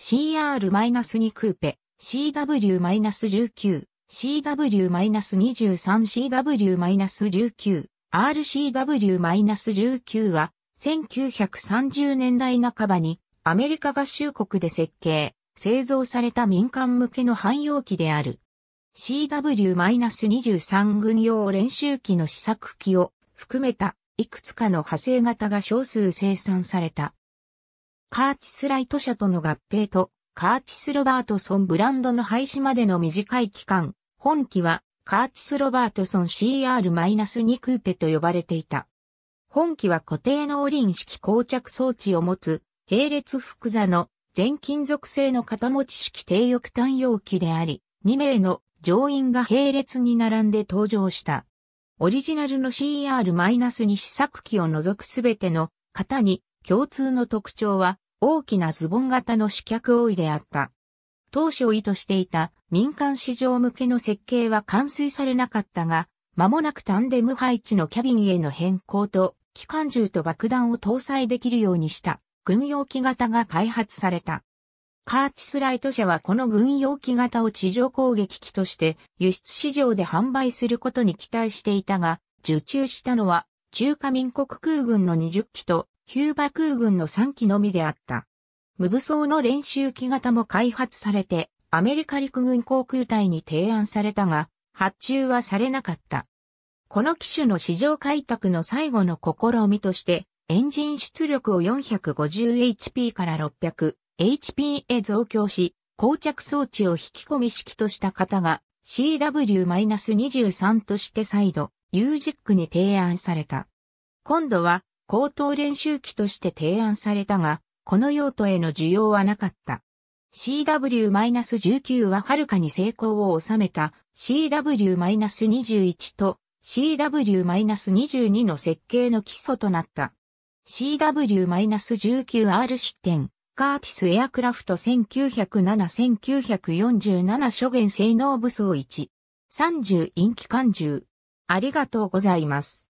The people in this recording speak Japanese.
CR-2 クーペ、CW-19、CW-23CW-19、RCW-19 は、1930年代半ばにアメリカ合衆国で設計、製造された民間向けの汎用機である。CW-23 軍用練習機の試作機を含めたいくつかの派生型が少数生産された。カーチスライト社との合併と、カーチス・ロバートソンブランドの廃止までの短い期間、本機は、カーチス・ロバートソン CR-2 クーペと呼ばれていた。本機は固定のオリン式膠着装置を持つ、並列複座の全金属製の型持ち式低翼単容機であり、2名の乗員が並列に並んで登場した。オリジナルの CR-2 試作機を除くすべての型に共通の特徴は大きなズボン型の主脚多いであった。当初意図していた民間市場向けの設計は完遂されなかったが、間もなくタンデム配置のキャビンへの変更と、機関銃と爆弾を搭載できるようにした軍用機型が開発された。カーチスライト社はこの軍用機型を地上攻撃機として輸出市場で販売することに期待していたが、受注したのは中華民国空軍の20機とキューバ空軍の3機のみであった。無武装の練習機型も開発されて、アメリカ陸軍航空隊に提案されたが、発注はされなかった。この機種の市場開拓の最後の試みとして、エンジン出力を 450HP から 600HP へ増強し、膠着装置を引き込み式とした型が CW-23 として再度 UJIC に提案された。今度は高等練習機として提案されたが、この用途への需要はなかった。CW-19 ははるかに成功を収めた CW-21 と CW-22 の設計の基礎となった。CW-19R 出展、カーティスエアクラフト1907-1947諸元性能武装1、30陰気感関銃。ありがとうございます。